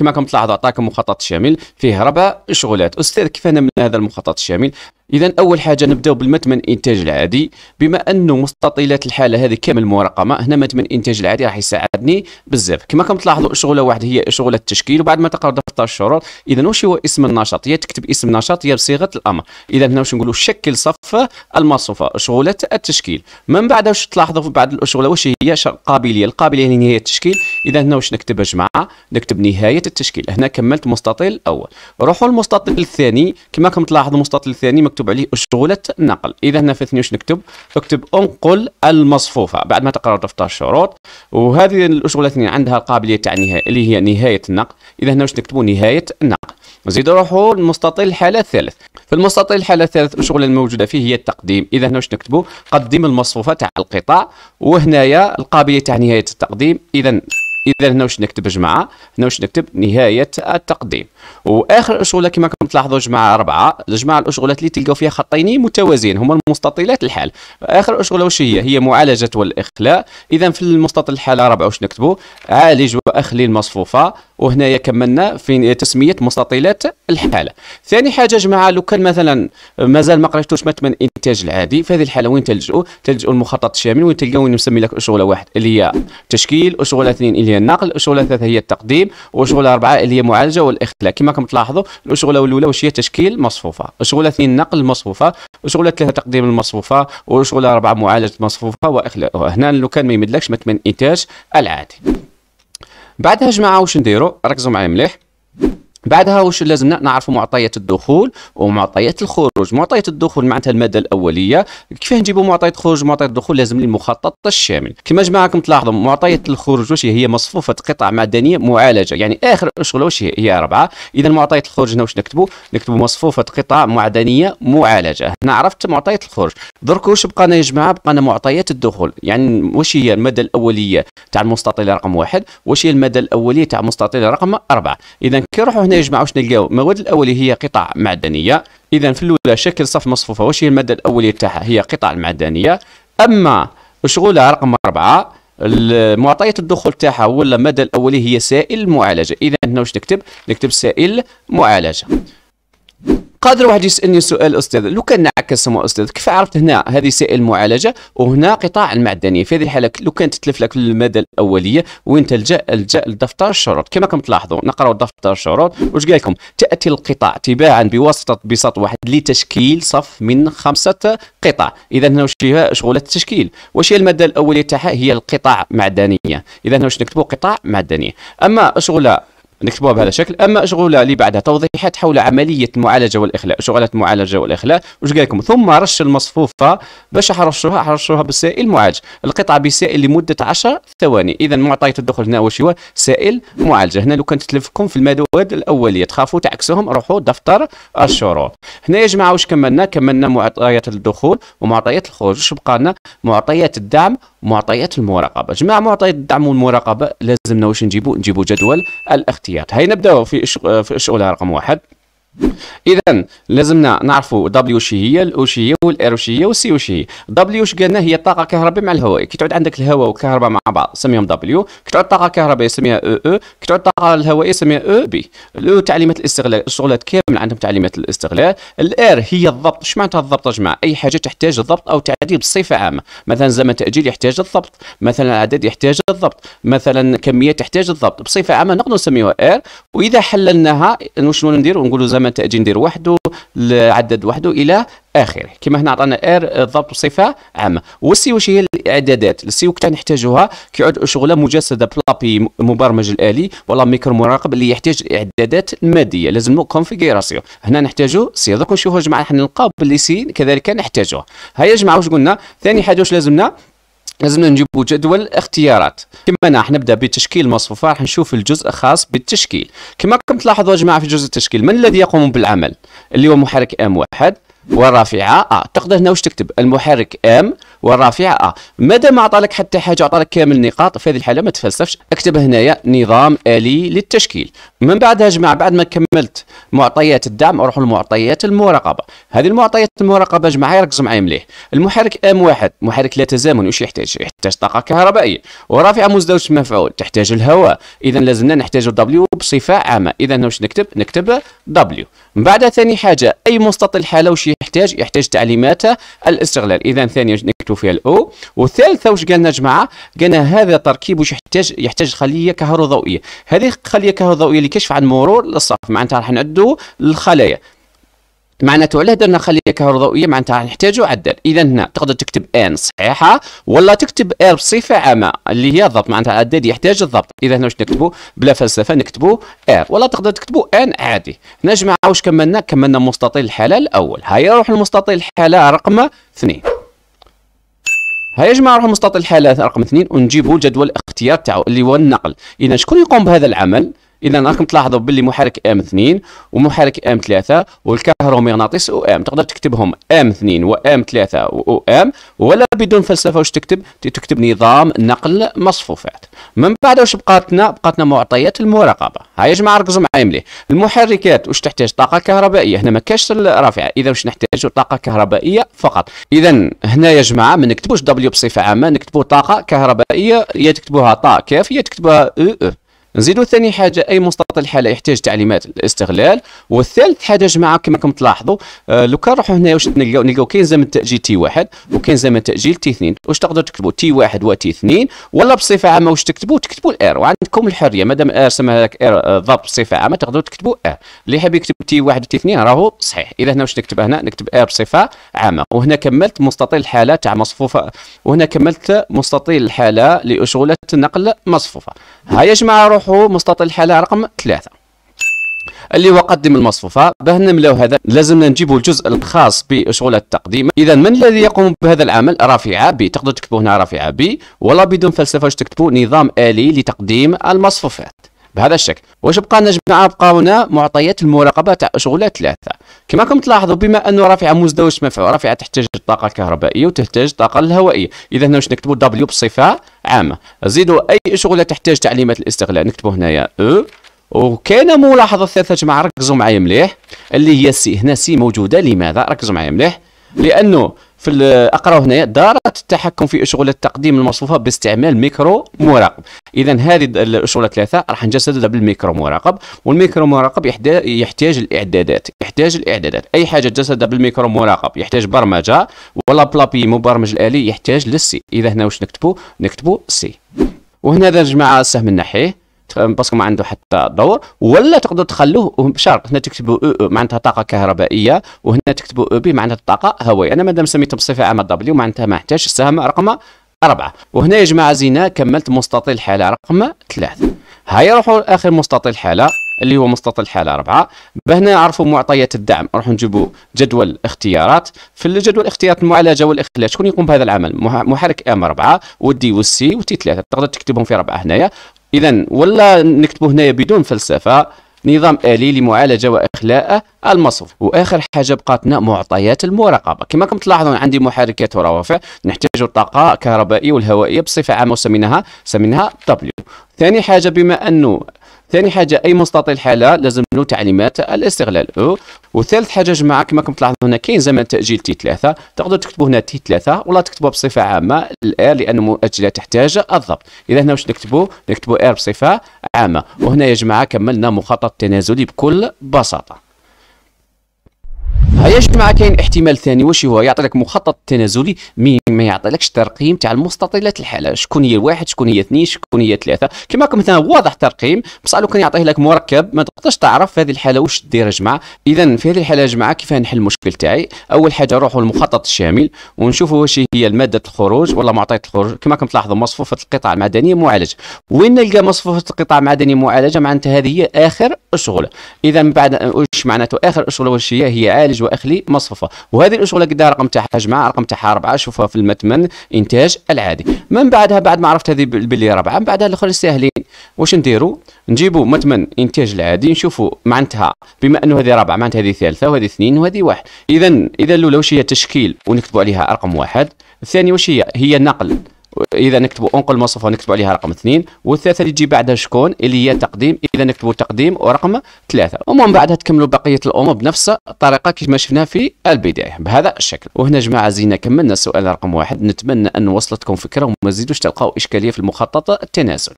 كما راكم تلاحظوا عطاكم مخطط شامل فيه ربع شغلات استاذ كيف نعمل هذا المخطط الشامل اذا اول حاجه نبداو بالمتمن إنتاج العادي بما انه مستطيلات الحاله هذه كامل مرقمه هنا متمن إنتاج العادي راح يساعدني بزاف كما كم تلاحظوا شغله واحد هي شغله التشكيل وبعد ما تقرا دفتر الشروط اذا واش هو اسم النشاط يا تكتب اسم النشاط يا بصيغه الامر اذا هنا واش نقولوا شكل صفه المصفة شغله التشكيل من بعد واش تلاحظوا في بعض الشغله واش هي قابليه القابليه يعني هي التشكيل اذا هنا واش نكتب جماعه نكتب نهايه التشكيل هنا كملت مستطيل الاول روحوا للمستطيل الثاني كما كم تلاحظوا المستطيل الثاني مكتوب مكتوب عليه أشغلة النقل إذا هنا في واش نكتب اكتب أنقل المصفوفة بعد ما تقرأ دفتر الشروط وهذه الأشغلة عندها القابلية تاع نهاية اللي هي نهاية النقل إذا هنا واش نكتبوا نهاية النقل نزيد نروحوا للمستطيل الحالة الثالث في المستطيل الحالة الثالث الشغلة الموجودة فيه هي التقديم إذا هنا واش نكتبوا قدم المصفوفة تاع القطاع وهنايا القابلية تاع نهاية التقديم إذا اذا هنا واش نكتب جماعه هنا واش نكتب نهايه التقديم واخر الاشغله كما راكم تلاحظوا جماعه اربعه جماعه الاشغلات اللي تلقاو فيها خطين متوازيين هما المستطيلات الحال اخر اشغله واش هي هي معالجه والاخلاء اذا في المستطيل الحاله اربعه واش نكتبوا عالج واخلي المصفوفه وهنايا كملنا في تسميه مستطيلات الحاله ثاني حاجه جماعه لو كان مثلا مازال ما قريتوش مثلا الانتاج العادي في هذه الحاله وين تلجؤوا تلجؤوا المخطط الشامل وين تلقاو وين لك اشغله واحد اللي هي تشكيل اشغله اثنين اللي هي النقل الشغلة ثلاثه هي التقديم والشغلة اربعه اللي هي معالجه والاخلاء كما راكم تلاحظوا الشغلة الاولى واش هي تشكيل مصفوفه الشغلة اثنين النقل المصفوفه الشغلة ثلاثه تقديم المصفوفه والشغلة اربعه معالجه المصفوفه وإخلاء هنا لو كان ما يمدلكش ما تمن إنتاج العادي بعدها جماعه واش نديرو ركزوا معايا مليح بعدها وش لازم نعرفوا معطيات الدخول ومعطيات الخروج معطيات الدخول معناتها الماده الاوليه كيفاه نجيبوا معطيات الخروج ومعطيات الدخول لازم المخطط الشامل كما جماعكم تلاحظوا معطيات الخروج واش هي مصفوفه قطع معدنيه معالجه يعني اخر شغله واش هي اربعه اذا معطيات الخروج هنا واش نكتبوا نكتبوا مصفوفه قطع معدنيه معالجه هنا عرفت معطيات الخروج درك واش بقانا يا جماعه بقانا معطيات الدخول يعني واش هي الماده الاوليه تاع المستطيل رقم واحد واش هي الماده الاوليه تاع المستطيل رقم اربعه اذا كي هنا يجمعوش نلقاو المواد الاوليه هي قطع معدنيه اذا في الاولى شكل صف مصفوفه واش هي الماده الاوليه تاعها هي قطع المعدنيه اما شغلها رقم أربعة معطيات الدخول تاعها ولا الماده الاوليه هي سائل معالجه اذا هنا واش نكتب نكتب سائل معالجه قادر واحد يسالني سؤال استاذ لو كان نعكس سمو استاذ كيف عرفت هنا هذه سائل معالجه وهنا قطاع المعدنيه في هذه الحاله لو كانت تتلف لك الماده الاوليه وين تلجا الجا لدفتر الشروط كما كم تلاحظوا نقراو دفتر الشروط واش قال لكم تاتي القطاع تباعا بواسطه بساط واحد لتشكيل صف من خمسه قطع اذا هنا واش فيها شغله التشكيل واش هي الماده الاوليه تاعها هي القطاع معدنيه اذا هنا واش نكتبوا قطاع معدنيه اما شغله نكتبوها بهذا الشكل اما شغله اللي بعدها توضيحات حول عمليه المعالجه والاخلاء شغلات المعالجه والاخلاء واش قال لكم ثم رش المصفوفه باش حرشوها حرشوها بالسائل معالج القطعه بسائل لمده 10 ثواني اذا معطيات الدخول هنا واش هو سائل معالجه هنا لو كانت تلفكم في المواد الاوليه تخافوا تعكسوهم روحوا دفتر الشروط هنا يا جماعه واش كملنا كملنا معطيات الدخول ومعطيات الخروج واش بقى لنا معطيات الدعم معطيات المراقبه جماعه معطيات الدعم والمراقبه لازمنا واش نجيبوا نجيبوا جدول الاختيار الاحتياط هاي نبدا في في الشغله رقم واحد اذا لازمنا نعرفوا دبليو شي هي الاو شي هي والار شي هي والسي شي هي دبليو اش قالنا هي الطاقه الكهربائيه مع الهواء كي تعود عندك الهواء والكهرباء مع بعض سميهم دبليو كي تعود الطاقه الكهربائيه سميها او e او e. كي تعود الطاقه الهوائيه سميها او e بي الاو تعليمات الاستغلال الشغلات كامل عندهم تعليمات الاستغلال الار هي الضبط اش معناتها الضبط يا جماعه اي حاجه تحتاج الضبط او تعديل بصفه عامه مثلا زمن تاجيل يحتاج الضبط مثلا عدد يحتاج الضبط مثلا كميه تحتاج الضبط بصفه عامه نقدر نسميوها ار واذا حللناها شنو ندير نقولوا زمن ندير وحده العدد وحده الى اخره كما هنا عطانا ار الضبط آه، صفه عامه والسي واش هي الاعدادات السي وقت نحتاجوها كيعود شغله مجسده بلابي مبرمج الالي ولا ميكرو مراقب اللي يحتاج اعدادات ماديه لازم له كونفيغوراسيون هنا نحتاجو سي دوك نشوفوا جماعه حنا نلقاو باللي سي كذلك نحتاجوها هيا يا جماعه واش قلنا ثاني حاجه واش لازمنا لازمنا نجيبوا جدول اختيارات كما انا نبدا بتشكيل المصفوفه راح نشوف الجزء الخاص بالتشكيل كما راكم تلاحظوا يا جماعه في جزء التشكيل من الذي يقوم بالعمل اللي هو محرك ام واحد والرافعه ا آه. تقدر هنا واش تكتب المحرك ام والرافعه مادام ما عطالك حتى حاجه عطالك كامل النقاط في هذه الحاله ما تفلسفش اكتب هنايا نظام الي للتشكيل من بعدها جماعه بعد ما كملت معطيات الدعم اروح لمعطيات المراقبه هذه المعطيات المراقبه جماعه يركزوا معايا مليح المحرك ام واحد محرك لا تزامن واش يحتاج يحتاج طاقه كهربائيه ورافعه مزدوجه مفعول تحتاج الهواء اذا لازمنا نحتاج دبليو بصفه عامه اذا واش نكتب نكتب دبليو من بعدها ثاني حاجه اي مستطيل حاله واش يحتاج يحتاج تعليمات الاستغلال اذا ثاني نكتب نحتوا فيها الاو والثالثه واش قالنا جماعه قالنا هذا تركيب واش يحتاج يحتاج خليه كهروضوئيه هذه الخليه الكهروضوئيه لكشف عن مرور للصف معناتها راح نعدوا الخلايا معناته علاه درنا خليه كهروضوئيه معناتها راح نحتاجو عدال اذا هنا تقدر تكتب ان صحيحه ولا تكتب ار بصفه عامه اللي هي الضبط معناتها عداد يحتاج الضبط اذا هنا واش نكتبو بلا فلسفه نكتبو ار ولا تقدر تكتبو ان عادي هنا جماعه واش كملنا كملنا مستطيل الحاله الاول هيا نروح لمستطيل الحاله رقم اثنين ها يا جماعه نروحوا مستطيل الحالات رقم اثنين ونجيبوا جدول الاختيار تاعو اللي هو النقل اذا شكون يقوم بهذا العمل اذا راكم تلاحظوا باللي محرك ام 2 ومحرك ام 3 والكهرومغناطيس او ام تقدر تكتبهم ام 2 وام 3 و ام ولا بدون فلسفه واش تكتب تكتب نظام نقل مصفوفات من بعد واش بقاتنا بقاتنا معطيات المراقبه ها يا جماعه ركزوا معايا مليح المحركات واش تحتاج طاقه كهربائيه هنا ما كاش الرافعه اذا واش نحتاج طاقه كهربائيه فقط اذا هنا يا جماعه ما نكتبوش دبليو بصفه عامه نكتبوا طاقه كهربائيه يا تكتبوها طا كاف يا تكتبوها او او نزيدوا ثاني حاجه اي مستطيل الحاله يحتاج تعليمات الاستغلال والثالث حاجه جماعه كما كم تلاحظوا آه لو كان روحوا هنا واش نلقاو نلقاو كاين زمن تاجيل تي واحد وكاين زمن تاجيل تي اثنين واش تقدروا تكتبوا تي واحد وتي اثنين ولا بصفه عامه واش تكتبوا تكتبوا الار وعندكم الحريه مادام ار سماها لك ار آه، ضرب بصفه عامه تقدروا تكتبوا ار اللي حاب يكتب تي واحد وتي اثنين راهو صحيح اذا هنا واش نكتب هنا نكتب ار بصفه عامه وهنا كملت مستطيل الحاله تاع مصفوفه وهنا كملت مستطيل الحاله لأشغلة النقل مصفوفه هيا جماعه نروحوا مستطيل الحالة رقم ثلاثة اللي هو قدم المصفوفة باه نملاو هذا لازمنا نجيبوا الجزء الخاص بشغل التقديم إذا من الذي يقوم بهذا العمل رافعة بي تقدر تكتبوا هنا رافعة بي ولا بدون فلسفة تكتبوا نظام آلي لتقديم المصفوفات بهذا الشكل واش بقى لنا جماعه بقاو معطيات المراقبه تاع شغله ثلاثه كما راكم تلاحظوا بما انه رافعه مزدوج مفعول رافعه تحتاج الطاقه الكهربائيه وتحتاج الطاقه الهوائيه اذا هنا واش نكتبوا دبليو بصفه عامه زيدوا اي شغله تحتاج تعليمات الاستغلال نكتبوا هنايا او وكان ملاحظه ثلاثه جماعه ركزوا معايا مليح اللي هي سي هنا سي موجوده لماذا ركزوا معايا مليح لانه في اقرا هنايا دارت التحكم في اشغال التقديم المصفوفه باستعمال ميكرو مراقب اذا هذه الاشغال ثلاثه راح نجسدها بالميكرو مراقب والميكرو مراقب يحتاج الاعدادات يحتاج الاعدادات اي حاجه تجسدها بالميكرو مراقب يحتاج برمجه ولا بلابي مبرمج الالي يحتاج للسي اذا هنا واش نكتبوا نكتبوا سي وهنا يا جماعه السهم النحي باسكو ما عنده حتى دور ولا تقدر تخلوه بشرط هنا تكتبوا او او معناتها طاقه كهربائيه وهنا تكتبوا او بي معناتها طاقه هوائيه انا مادام سميتها بصفه عامه دبليو معناتها ما احتاجش السهم رقم أربعة وهنا يا جماعة زينه كملت مستطيل حالة رقم ثلاثة هاي روحوا لآخر مستطيل حالة اللي هو مستطيل حالة أربعة بهنا نعرفوا معطيات الدعم نروحوا نجيبوا جدول اختيارات في الجدول اختيارات المعالجة والإخلاء شكون يقوم بهذا العمل محرك ام أربعة والدي والسي والتي ثلاثة تقدر تكتبهم في اربعه هنايا اذا ولا نكتبوا هنايا بدون فلسفه نظام آلي لمعالجة وإخلاء المصفوف وآخر حاجة بقاتنا معطيات المراقبة كما كنت تلاحظون عندي محركات وروافع نحتاج الطاقة الكهربائية والهوائية بصفة عامة سميناها سميناها دبليو ثاني حاجة بما أنه ثاني حاجه اي مستطيل حاله لازم له تعليمات الاستغلال او وثالث حاجه جماعه كما راكم تلاحظوا هنا كاين زمن تاجيل تي ثلاثة تقدر تكتبوا هنا تي ثلاثة ولا تكتبوا بصفه عامه الار لان مؤجله تحتاج الضبط اذا هنا واش نكتبوا نكتبوا ار بصفه عامه وهنا يا جماعه كملنا مخطط تنازلي بكل بساطه هيجي مع كاين احتمال ثاني واش هو يعطي لك مخطط تنازلي مي ما يعطيلكش ترقيم تاع المستطيلات الحاله شكون هي الواحد شكون هي اثنين شكون هي ثلاثه كما راكم مثلا واضح ترقيم بصح لو كان يعطيه لك مركب ما تقدرش تعرف في هذه الحاله واش دير يا جماعه اذا في هذه الحاله يا جماعه كيف نحل المشكل تاعي اول حاجه نروحوا للمخطط الشامل ونشوفوا واش هي الماده الخروج ولا معطيات الخروج كما راكم تلاحظوا مصفوفه القطع المعدنيه معالجه وين نلقى مصفوفه القطع المعدنيه معالجه معناتها هذه هي اخر شغله اذا بعد واش معناته اخر شغله واش هي هي عالج واخلي مصفوفه وهذه الاشغله قدها رقم تاعها جماعه رقم تاعها اربعه شوفها في المتمن انتاج العادي من بعدها بعد ما عرفت هذه باللي ربعه من بعدها الاخرين ساهلين واش نديروا نجيبوا متمن انتاج العادي نشوفوا معناتها بما انه هذه ربعه معناتها هذه ثالثه وهذه اثنين وهذه واحد اذا اذا الاولى واش هي تشكيل ونكتبوا عليها رقم واحد الثانيه واش هي هي نقل اذا نكتبوا انقل مصفوفه ونكتبوا عليها رقم اثنين والثالثه اللي تجي بعدها شكون اللي هي تقديم اذا نكتبوا تقديم ورقم ثلاثه ومن بعدها تكملوا بقيه الامور بنفس الطريقه كما شفنا في البدايه بهذا الشكل وهنا جماعه زينا كملنا السؤال رقم واحد نتمنى ان وصلتكم فكره وما تزيدوش تلقاو اشكاليه في المخطط التناسل